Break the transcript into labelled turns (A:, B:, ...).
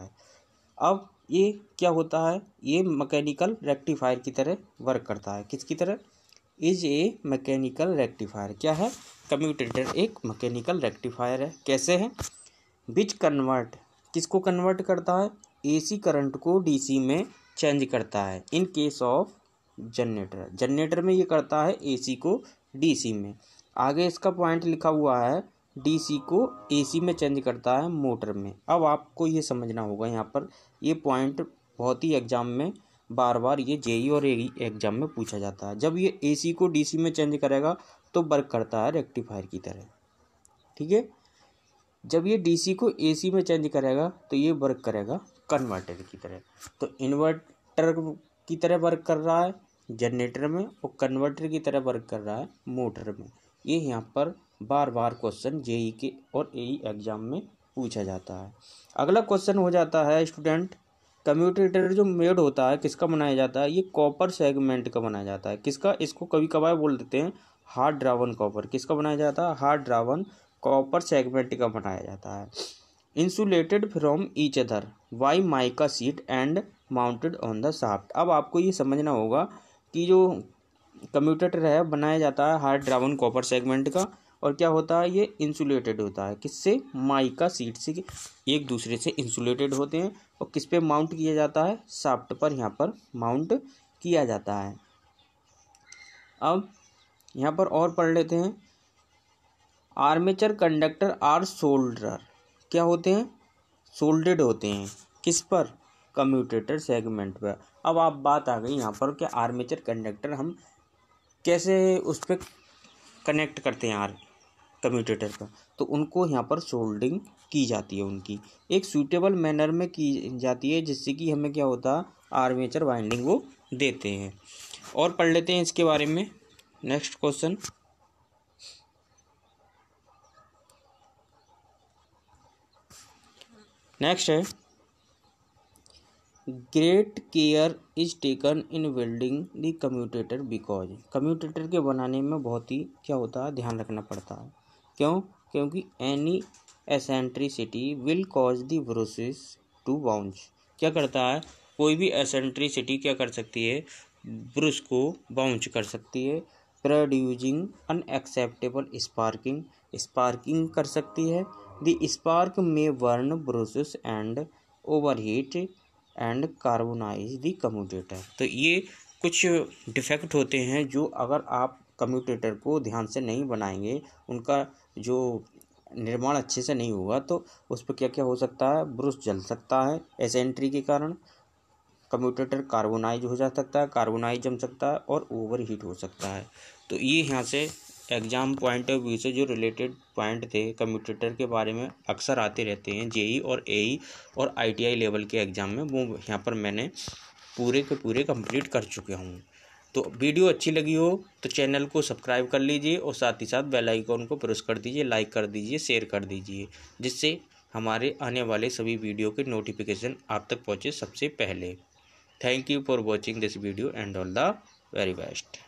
A: है अब ये क्या होता है ये मैकेनिकल रेक्टिफायर की तरह वर्क करता है किसकी तरह इज ए मैकेनिकल रेक्टिफायर क्या है कम्यूटेटर एक मैकेनिकल रेक्टिफायर है कैसे है बिच कन्वर्ट किसको कन्वर्ट करता है एसी करंट को डीसी में चेंज करता है in case of generator generator में ये करता है एसी को डीसी में आगे इसका पॉइंट लिखा हुआ है डीसी को एसी में चेंज करता है मोटर में अब आपको ये समझना होगा यहाँ पर ये पॉइंट बहुत ही एग्ज़ाम में बार बार ये जेई e और एग्ज़ाम e में पूछा जाता है जब ये एसी को डीसी में चेंज करेगा तो वर्क करता है रेक्टिफायर की तरह ठीक है जब ये डीसी को एसी में चेंज करेगा तो ये वर्क करेगा कन्वर्टर की तरह तो इन्वर्टर की तरह वर्क कर रहा है जनरेटर में और कन्वर्टर की तरह वर्क कर रहा है मोटर में ये यहाँ पर बार बार क्वेश्चन जेई के और ए एग्ज़ाम e में पूछा जाता है अगला क्वेश्चन हो जाता है स्टूडेंट कम्यूटेटर जो मेड होता है किसका बनाया जाता है ये कॉपर सेगमेंट का बनाया जाता है किसका इसको कभी कभार बोल देते हैं हार्ड ड्रावन कॉपर किसका बनाया जाता है हार्ड ड्रावन कॉपर सेगमेंट का बनाया जाता है insulated from each other by mica sheet and mounted on the shaft अब आपको ये समझना होगा कि जो कम्यूटेटर है बनाया जाता है हार्ड ड्रावन कॉपर सेगमेंट का और क्या होता है ये इंसुलेटेड होता है किससे माइका सीट से एक दूसरे से इंसुलेटेड होते हैं और किस पे माउंट किया जाता है साफ्ट पर यहाँ पर माउंट किया जाता है अब यहाँ पर और पढ़ लेते हैं आर्मेचर कंडक्टर आर सोल्डर क्या होते हैं सोल्डेड होते हैं किस पर कम्यूटेटर सेगमेंट पर अब आप बात आ गई यहाँ पर कि आर्मेचर कंडक्टर हम कैसे उस पर कनेक्ट करते हैं यार कम्यूटेटर का तो उनको यहाँ पर सोल्डिंग की जाती है उनकी एक सूटेबल मैनर में की जाती है जिससे कि हमें क्या होता है आर्मेचर बाइंडिंग वो देते हैं और पढ़ लेते हैं इसके बारे में नेक्स्ट क्वेश्चन नेक्स्ट है great care is taken in welding the commutator because commutator के बनाने में बहुत ही क्या होता है ध्यान रखना पड़ता है क्यों क्योंकि any eccentricity will cause the brushes to bounce क्या करता है कोई भी एसेंट्रिसिटी क्या कर सकती है ब्रुश को बाउंस कर सकती है प्रोड्यूजिंग अनएक्सेप्टेबल स्पार्किंग स्पार्किंग कर सकती है the spark may burn brushes and overheat and carbonise the commutator तो ये कुछ डिफेक्ट होते हैं जो अगर आप कम्यूटेटर को ध्यान से नहीं बनाएंगे उनका जो निर्माण अच्छे से नहीं होगा तो उस पर क्या क्या हो सकता है ब्रुश जल सकता है ऐसे एंट्री के कारण कम्यूटेटर कार्बोनाइज हो जा सकता है कार्बोनाइज जम सकता है और ओवर हीट हो सकता है तो ये यहाँ से एग्ज़ाम पॉइंट ऑफ व्यू से जो रिलेटेड पॉइंट थे कम्यूटेटर के बारे में अक्सर आते रहते हैं जेई और ए और आई लेवल के एग्ज़ाम में वो यहाँ पर मैंने पूरे के पूरे कंप्लीट कर चुके हूँ तो वीडियो अच्छी लगी हो तो चैनल को सब्सक्राइब कर लीजिए और साथ ही साथ बेल आइकॉन को प्रेस कर दीजिए लाइक कर दीजिए शेयर कर दीजिए जिससे हमारे आने वाले सभी वीडियो के नोटिफिकेशन आप तक पहुँचे सबसे पहले thank you for watching this video and all the very best